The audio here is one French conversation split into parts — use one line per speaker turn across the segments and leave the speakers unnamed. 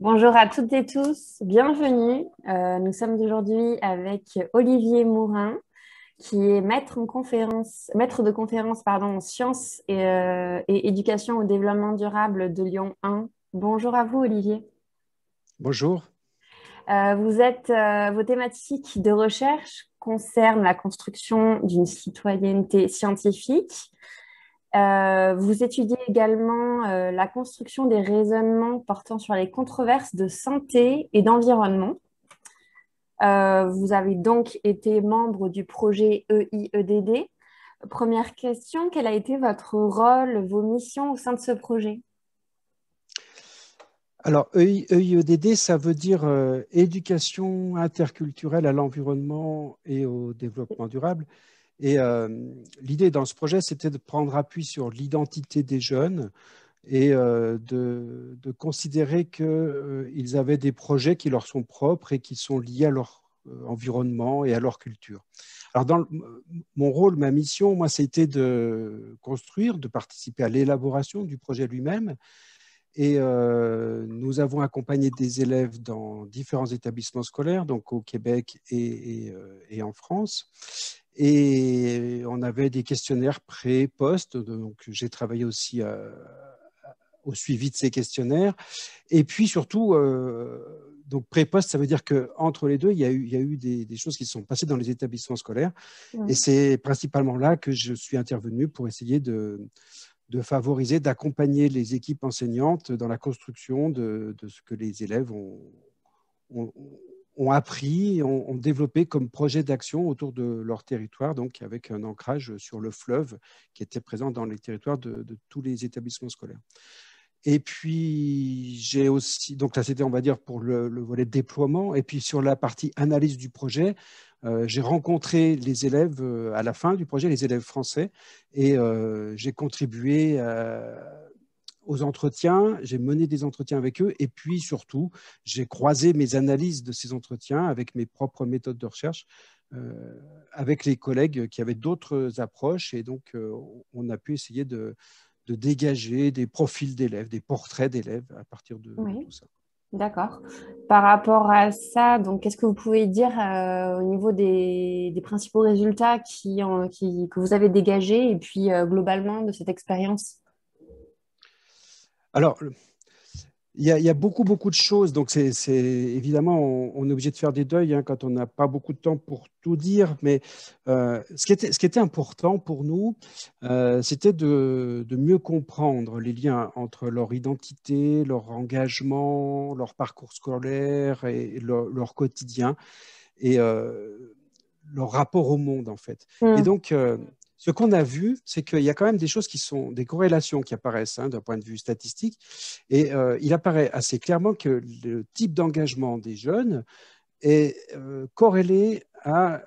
Bonjour à toutes et tous, bienvenue. Euh, nous sommes aujourd'hui avec Olivier Mourin, qui est maître, en conférence, maître de conférence pardon, en sciences et, euh, éducation au développement durable de Lyon 1. Bonjour à vous, Olivier. Bonjour. Euh, vous êtes, vos thématiques de recherche concernent la construction d'une citoyenneté scientifique, euh, vous étudiez également euh, la construction des raisonnements portant sur les controverses de santé et d'environnement. Euh, vous avez donc été membre du projet EIEDD. Première question, quel a été votre rôle, vos missions au sein de ce projet
alors, EIEDD, ça veut dire éducation interculturelle à l'environnement et au développement durable. Et euh, l'idée dans ce projet, c'était de prendre appui sur l'identité des jeunes et euh, de, de, considérer qu'ils euh, ils avaient des projets qui leur sont propres et qui sont liés à leur environnement et à leur culture. Alors, dans mon rôle, ma mission, moi, c'était de construire, de participer à l'élaboration du projet lui-même. Et nous avons accompagné des élèves dans différents établissements scolaires, donc au Québec et, et, et en France. Et on avait des questionnaires pré poste donc j'ai travaillé aussi euh, au suivi de ces questionnaires. Et puis surtout, euh, donc pré poste ça veut dire qu'entre les deux, il y a eu, il eu des, choses qui sont passées dans les établissements scolaires. Et c'est principalement là que je suis intervenu pour essayer de, favoriser, d'accompagner les équipes enseignantes dans la construction de, de ce que les élèves ont, ont, ont appris, ont, développé comme projet d'action autour de leur territoire, donc avec un ancrage sur le fleuve qui était présent dans les territoires de, tous les établissements scolaires. Et puis, j'ai aussi, donc là, c'était, on va dire, pour le, volet déploiement. Et puis, sur la partie analyse du projet, euh, j'ai rencontré les élèves euh, à la fin du projet, les élèves français, et euh, j'ai contribué à aux entretiens, j'ai mené des entretiens avec eux et puis surtout, j'ai croisé mes analyses de ces entretiens avec mes propres méthodes de recherche, euh, avec les collègues qui avaient d'autres approches et donc euh, on a pu essayer de, dégager des profils d'élèves, des portraits d'élèves à partir de,
tout ça. D'accord. Par rapport à ça, donc qu'est-ce que vous pouvez dire euh, au niveau des, principaux résultats qui, qui, que vous avez dégagés et puis globalement de cette expérience
alors, il y, a, beaucoup, beaucoup de choses. Donc, c'est évidemment, on, est obligé de faire des deuils hein, quand on n'a pas beaucoup de temps pour tout dire. Mais euh, ce, qui était, important pour nous, euh, c'était de, mieux comprendre les liens entre leur identité, leur engagement, leur parcours scolaire et leur, quotidien et euh, leur rapport au monde, en fait. Mm. Et donc, ce qu'on a vu, c'est qu'il y a quand même des choses qui sont des corrélations qui apparaissent hein, d'un point de vue statistique. Et euh, il apparaît assez clairement que le type d'engagement des jeunes est euh, corrélé euh,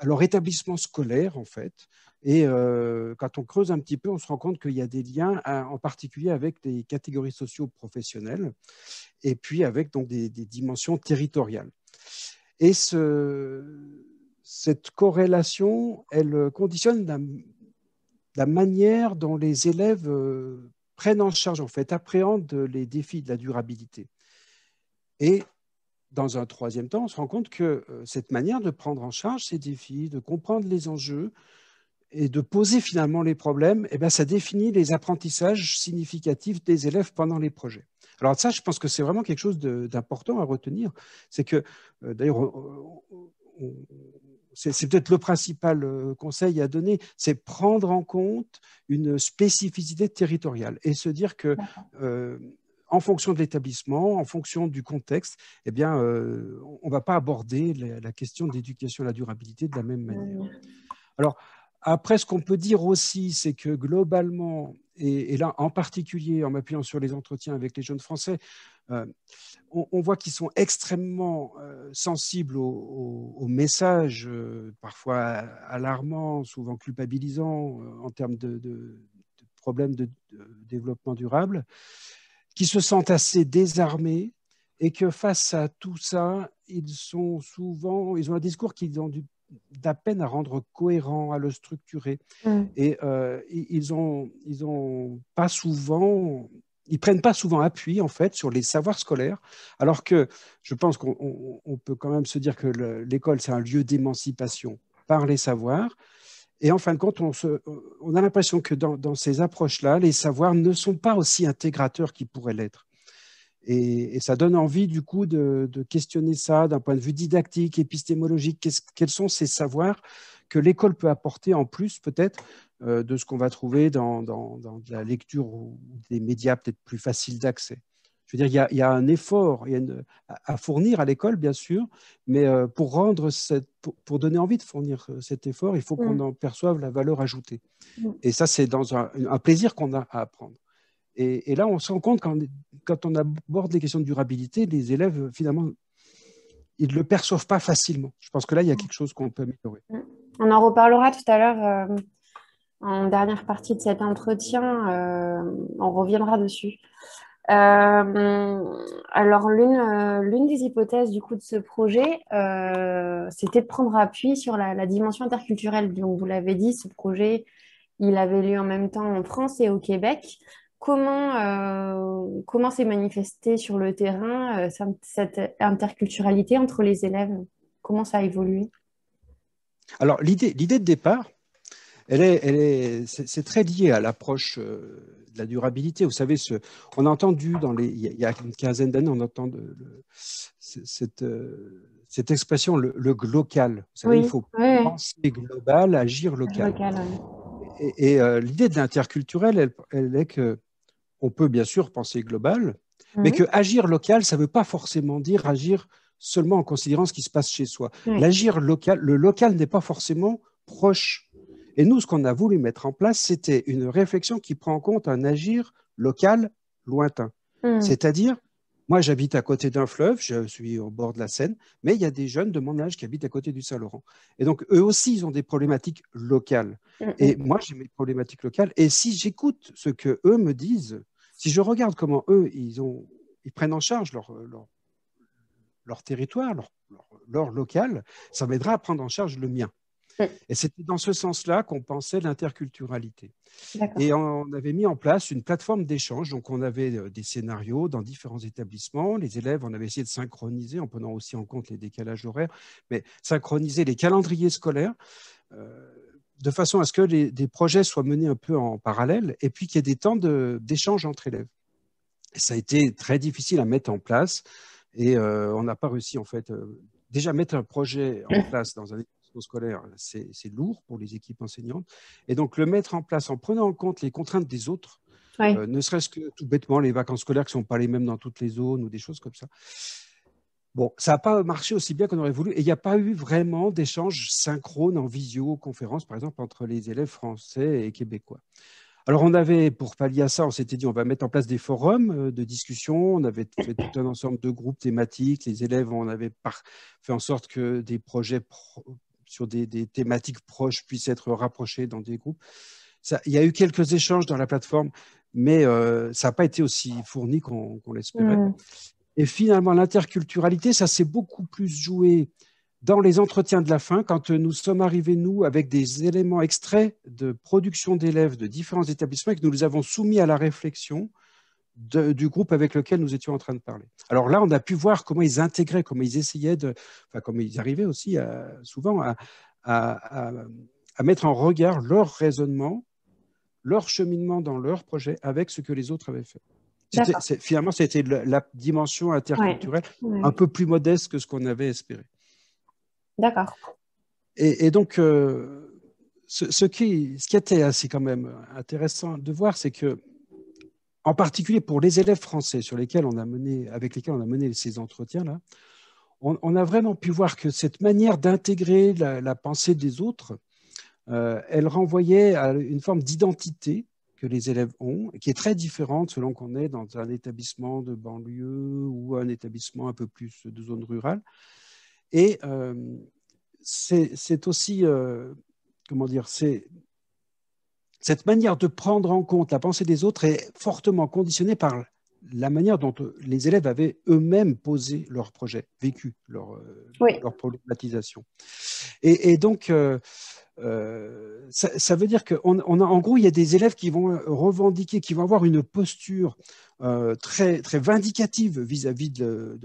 à, leur établissement scolaire, en fait. Et quand on creuse un petit peu, on se rend compte qu'il y a des liens, hein, en particulier avec des catégories socio-professionnelles et puis avec donc, des, des dimensions territoriales. Et ce, cette corrélation, elle euh, conditionne la, manière dont les élèves euh, prennent en charge, en fait, appréhendent les défis de la durabilité. Et dans un troisième temps, on se rend compte que euh, cette manière de prendre en charge ces défis, de comprendre les enjeux et de poser finalement les problèmes, eh bien, ça définit les apprentissages significatifs des élèves pendant les projets. Alors ça, je pense que c'est vraiment quelque chose d'important à retenir. C'est que, d'ailleurs, c'est peut-être le principal euh, conseil à donner, c'est prendre en compte une spécificité territoriale et se dire que euh, en fonction de l'établissement, en fonction du contexte, eh bien, euh, on ne va pas aborder la, question de l'éducation à la durabilité de la même manière. Alors, après, ce qu'on peut dire aussi, c'est que globalement, et là en particulier en m'appuyant sur les entretiens avec les jeunes Français, euh, on, voit qu'ils sont extrêmement euh, sensibles aux, messages, euh, parfois alarmants, souvent culpabilisants en termes de, problèmes de, développement durable, qui se sentent assez désarmés et que face à tout ça, ils sont souvent, ils ont un discours qui ont du d'à peine à rendre cohérent, à le structurer. Mmh. Et ils n'ont ils ont pas souvent ils prennent pas souvent appui en fait sur les savoirs scolaires, alors que je pense qu'on peut quand même se dire que l'école c'est un lieu d'émancipation par les savoirs. Et en fin de compte, on, a l'impression que dans, ces approches-là, les savoirs ne sont pas aussi intégrateurs qu'ils pourraient l'être. Et, ça donne envie, du coup, de, questionner ça d'un point de vue didactique, épistémologique. quels sont ces savoirs que l'école peut apporter en plus, peut-être, euh, de ce qu'on va trouver dans, la lecture ou des médias peut-être plus faciles d'accès. Je veux dire, il y a, un effort à fournir à l'école, bien sûr, mais euh, pour, donner envie de fournir euh, cet effort, il faut mm. qu'on en perçoive la valeur ajoutée. Mm. Et ça, c'est dans un, plaisir qu'on a à apprendre. Et, là, on se rend compte quand, quand on aborde les questions de durabilité, les élèves, finalement, ils ne le perçoivent pas facilement. Je pense que là, il y a mm. quelque chose qu'on peut améliorer.
On en reparlera tout à l'heure en dernière partie de cet entretien, euh, on reviendra dessus. Euh, alors euh, l'une, des hypothèses du coup de ce projet, c'était de prendre appui sur la, dimension interculturelle. Donc vous l'avez dit, ce projet, il avait lieu en même temps en France et au Québec comment comment s'est manifestée sur le terrain cette interculturalité entre les élèves Comment ça a évolué
Alors l'idée l'idée de départ, elle c'est très lié à l'approche euh, de la durabilité. Vous savez, ce, on a entendu dans les, il y a une quinzaine d'années, on entend de, cette, euh, cette, expression le, le local. il faut penser global, agir local. Et, euh, l'idée de l'interculturel, elle, est que on peut bien sûr penser global, mais mhm. que agir local, ça ne veut pas forcément dire agir seulement en considérant ce qui se passe chez soi. L'agir local, le local n'est pas forcément proche et nous, ce qu'on a voulu mettre en place, c'était une réflexion qui prend en compte un agir local lointain. Hmm. C'est-à-dire, moi, j'habite à côté d'un fleuve, je suis au bord de la Seine, mais il y a des jeunes de mon âge qui habitent à côté du Saint-Laurent. Et donc, eux aussi, ils ont des problématiques locales. Hmm, Et hmm. moi, j'ai mes problématiques locales. Et si j'écoute ce que eux me disent, si je regarde comment eux, ils, prennent en charge leur, territoire, leur, local, ça m'aidera à prendre en charge le mien. Mm. Et c'était dans ce sens-là qu'on pensait l'interculturalité. Et on avait mis en place une plateforme d'échange. Donc, on avait euh, des scénarios dans différents établissements. Les élèves, on avait essayé de synchroniser en prenant aussi en compte les décalages horaires, mais synchroniser les calendriers scolaires. Euh, de façon à ce que les, des projets soient menés un peu en parallèle et puis qu'il y ait des temps d'échange entre élèves. ça a été très difficile à mettre en place et euh, on n'a pas réussi en fait déjà mettre un projet en mm. place dans un scolaire, c'est lourd pour les équipes enseignantes. Et donc, le mettre en place en prenant en compte les contraintes des autres, euh, ne serait-ce que tout bêtement les vacances scolaires qui ne sont pas les mêmes dans toutes les zones ou des choses comme ça. Bon, ça n'a pas marché aussi bien qu'on aurait voulu et il n'y a pas eu vraiment d'échange synchrone en visioconférence, par exemple, entre les élèves français et québécois. Alors, on avait, pour pallier à ça, on s'était dit, on va mettre en place des forums euh, de discussion. On avait fait tout un ensemble de groupes thématiques. Les élèves, on avait fait en sorte que des projets sur des, thématiques proches puissent être rapprochées dans des groupes. Ça, il y a eu quelques échanges dans la plateforme, mais euh, ça n'a pas été aussi fourni qu'on l'espérait. Hmm. Et finalement, l'interculturalité, ça s'est beaucoup plus joué dans les entretiens de la fin, quand euh, nous sommes arrivés, nous, avec des éléments extraits de production d'élèves de différents établissements et que nous les avons soumis à la réflexion du groupe avec lequel nous étions en train de parler. Alors là, on a pu voir comment ils intégraient, comment ils essayaient de, enfin, comment ils arrivaient aussi euh, souvent à, mettre en regard leur raisonnement, leur cheminement dans leur projet avec ce que les autres avaient fait. Finalement, c'était la dimension interculturelle un peu plus modeste que ce qu'on avait espéré. D'accord. Et, donc, euh, ce, qui, ce qui était assez quand même intéressant de voir, c'est que en particulier pour les élèves français sur lesquels on a mené, avec lesquels on a mené ces entretiens-là, on, a vraiment pu voir que cette manière d'intégrer la, pensée des autres, euh, elle renvoyait à une forme d'identité que les élèves ont, qui est très différente selon qu'on est dans un établissement de banlieue ou un établissement un peu plus de zone rurale. Et euh, c'est aussi, euh, comment dire, c'est cette manière de prendre en compte la pensée des autres est fortement conditionnée par la manière dont les élèves avaient eux-mêmes posé leur projet, vécu leur, euh, leur problématisation. Et, donc, euh, euh, ça, veut dire qu'en on gros, il y a des élèves qui vont revendiquer, qui vont avoir une posture très, très vindicative vis-à-vis de,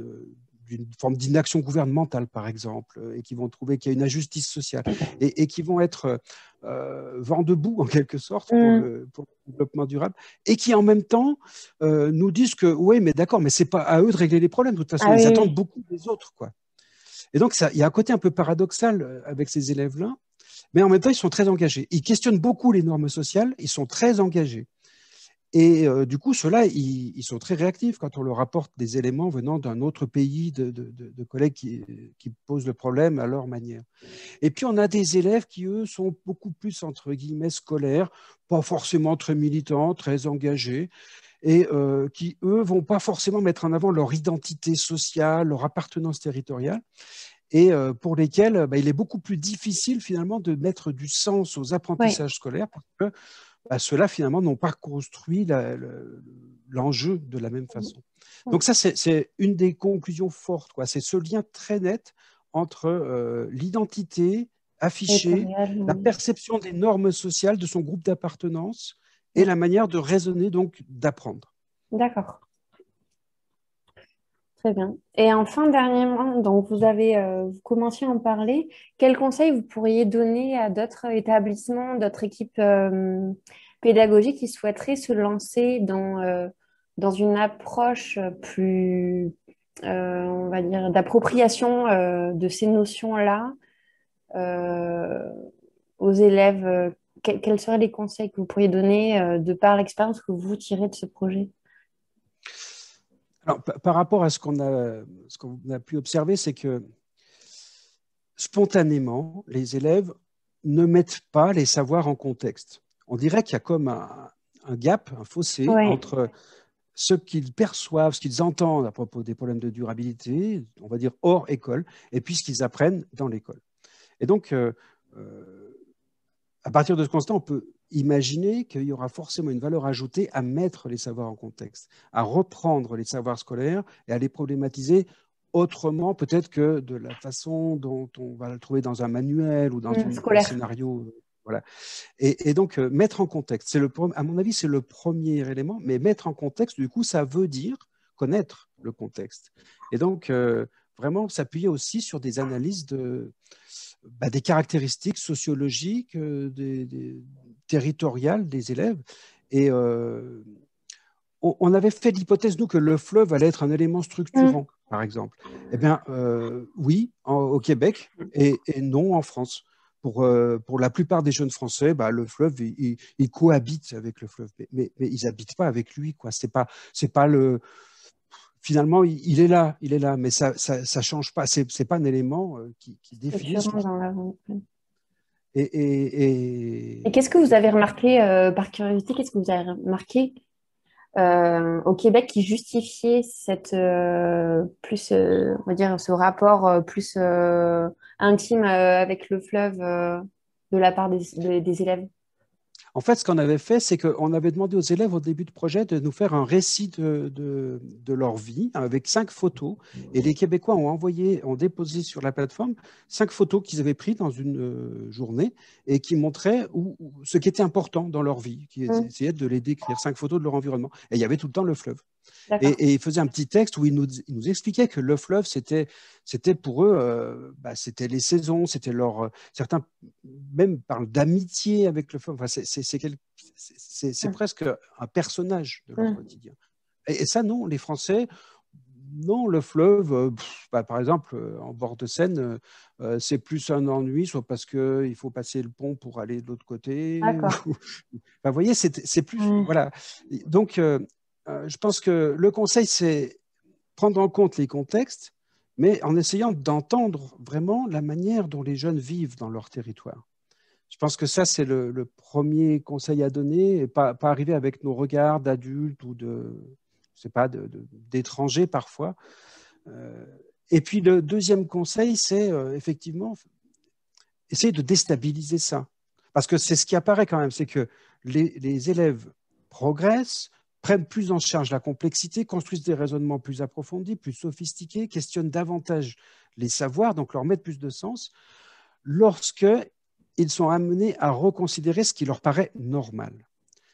d'une forme d'inaction gouvernementale, par exemple, euh, et qui vont trouver qu'il y a une injustice sociale, et, qui vont être euh, euh, vent debout, en quelque sorte, mm. pour, le, développement durable, et qui, en même temps, nous disent que, oui, mais d'accord, mais c'est pas à eux de régler les problèmes, de toute façon, ah ils attendent beaucoup des autres, quoi. Et donc, il y a un côté un peu paradoxal avec ces élèves-là, mais en même temps, ils sont très engagés. Ils questionnent beaucoup les normes sociales, ils sont très engagés. Et euh, du coup, ceux-là, ils, sont très réactifs quand on leur apporte des éléments venant d'un autre pays, de, collègues qui, qui, posent le problème à leur manière. Et puis, on a des élèves qui, eux, sont beaucoup plus, entre guillemets, scolaires, pas forcément très militants, très engagés, et euh, qui, eux, vont pas forcément mettre en avant leur identité sociale, leur appartenance territoriale et euh, pour lesquels bah, il est beaucoup plus difficile finalement de mettre du sens aux apprentissages scolaires parce que bah, Cela finalement n'ont pas construit l'enjeu de la même mmh. façon. Donc ça, c'est une des conclusions fortes. C'est ce lien très net entre euh, l'identité affichée, la perception des normes sociales de son groupe d'appartenance et la manière de raisonner, donc d'apprendre.
D'accord. Très bien. Et enfin, dernièrement, donc vous avez euh, commencé à en parler. Quels conseils vous pourriez donner à d'autres établissements, d'autres équipes euh, pédagogiques qui souhaiteraient se lancer dans, euh, dans une approche plus, on va dire, d'appropriation de ces notions-là aux élèves Quels seraient les conseils que vous pourriez donner de par l'expérience que vous tirez de ce projet
par rapport à ce qu'on a, pu observer, c'est que spontanément, les élèves ne mettent pas les savoirs en contexte. On dirait qu'il y a comme un, gap, un fossé entre ce qu'ils perçoivent, ce qu'ils entendent à propos des problèmes de durabilité, on va dire hors école, et puis ce qu'ils apprennent dans l'école. Et donc, euh, euh, à partir de ce constat, on peut imaginer qu'il y aura forcément une valeur ajoutée à mettre les savoirs en contexte, à reprendre les savoirs scolaires et à les problématiser autrement peut-être que de la façon dont on va le trouver dans un manuel ou dans mmh, un scénario. Euh, voilà. Et, donc, euh, mettre en contexte, c'est le, à mon avis, c'est le premier élément, mais mettre en contexte, du coup, ça veut dire connaître le contexte. Et donc, euh, vraiment s'appuyer aussi sur des analyses de, bah, des caractéristiques sociologiques, des, des, territoriale des élèves. Et euh, on avait fait l'hypothèse, nous, que le fleuve allait être un élément structurant, mm. par exemple. Eh bien, euh, oui, au Québec, et, non en France. Pour, euh, pour la plupart des jeunes Français, bah, le fleuve, ils cohabitent avec le fleuve, mais, ils n'habitent pas avec lui. Quoi. C'est pas, c'est pas le... Finalement, il, est là, il est là, mais ça ne change pas. Ce n'est pas un élément qui, qui définit... Et,
qu'est-ce que vous avez remarqué, euh, par curiosité, qu'est-ce que vous avez remarqué euh, au Québec qui justifiait cette, euh, plus, on va dire, ce rapport plus intime avec le fleuve de la part des élèves
en fait, ce qu'on avait fait, c'est qu'on avait demandé aux élèves au début du projet de nous faire un récit de, leur vie avec cinq photos. Et les Québécois ont envoyé, ont déposé sur la plateforme cinq photos qu'ils avaient prises dans une euh, journée et qui montraient ce qui était important dans leur vie, qui mmh. essayaient de les décrire, cinq photos de leur environnement. Et il y avait tout le temps le fleuve. Et, il faisait un petit texte où il nous, nous expliquait que le fleuve, c'était, c'était pour eux, euh, bah, c'était les saisons, c'était leur. Euh, certains même parlent d'amitié avec le fleuve. Enfin, c'est, mmh. presque un personnage de leur mmh. quotidien. Et, ça, non, les Français. Non, le fleuve, euh, bah, par exemple, en bord de Seine, c'est plus un ennui, soit parce qu'il faut passer le pont pour aller de l'autre côté. vous voyez, c'est, plus. Mmh. Voilà. Donc, euh, je pense que le conseil, c'est prendre en compte les contextes, mais en essayant d'entendre vraiment la manière dont les jeunes vivent dans leur territoire. Je pense que ça, c'est le, premier conseil à donner, et pas, arriver avec nos regards d'adultes ou de, pas, d'étrangers parfois. Euh, et puis le deuxième conseil, c'est euh, effectivement essayer de déstabiliser ça. Parce que c'est ce qui apparaît quand même, c'est que les élèves progressent, prennent plus en charge la complexité, construisent des raisonnements plus approfondis, plus sophistiqués, questionnent davantage les savoirs, donc leur mettent plus de sens, lorsque ils sont amenés à reconsidérer ce qui leur paraît normal.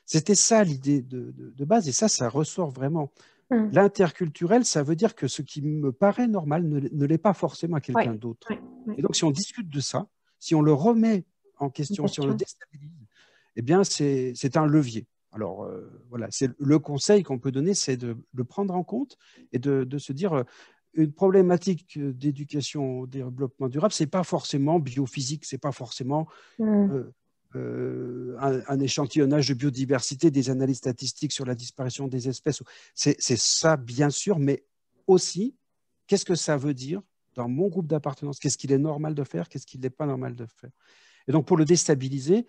C'était ça l'idée de, de, base, et ça, ça ressort vraiment. Hum. L'interculturel, ça veut dire que ce qui me paraît normal ne, l'est pas forcément à quelqu'un d'autre. Et donc, si on discute de ça, si on le remet en question, question. si on le déstabilise, eh bien, c'est un levier. Alors euh, voilà, c'est le conseil qu'on peut donner, c'est de le prendre en compte et de, se dire euh, une problématique euh, d'éducation au développement durable, c'est pas forcément biophysique, c'est pas forcément mmh. un, un, échantillonnage de biodiversité, des analyses statistiques sur la disparition des espèces. C'est ça bien sûr, mais aussi qu'est-ce que ça veut dire dans mon groupe d'appartenance Qu'est-ce qu'il est normal de faire Qu'est-ce qu'il n'est pas normal de faire Et donc pour le déstabiliser,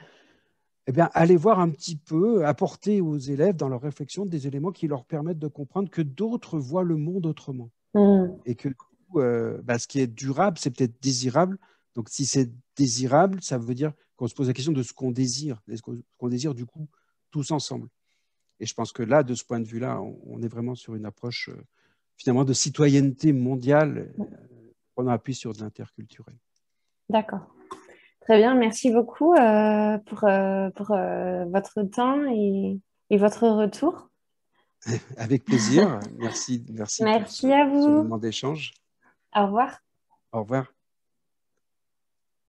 eh bien, aller voir un petit peu, apporter aux élèves dans leur réflexion des éléments qui leur permettent de comprendre que d'autres voient le monde autrement. Mmh. Et que euh, bah, ce qui est durable, c'est peut-être désirable. Donc, si c'est désirable, ça veut dire qu'on se pose la question de ce qu'on désire, ce qu'on désire du coup tous ensemble. Et je pense que là, de ce point de vue-là, on, est vraiment sur une approche euh, finalement de citoyenneté mondiale, euh, mmh. appuie sur de l'interculturel.
D'accord. Très bien, merci beaucoup euh, pour, euh, euh, votre temps et, votre retour.
Avec plaisir. merci, merci. Merci à vous. Ce moment d'échange. Au revoir. Au revoir.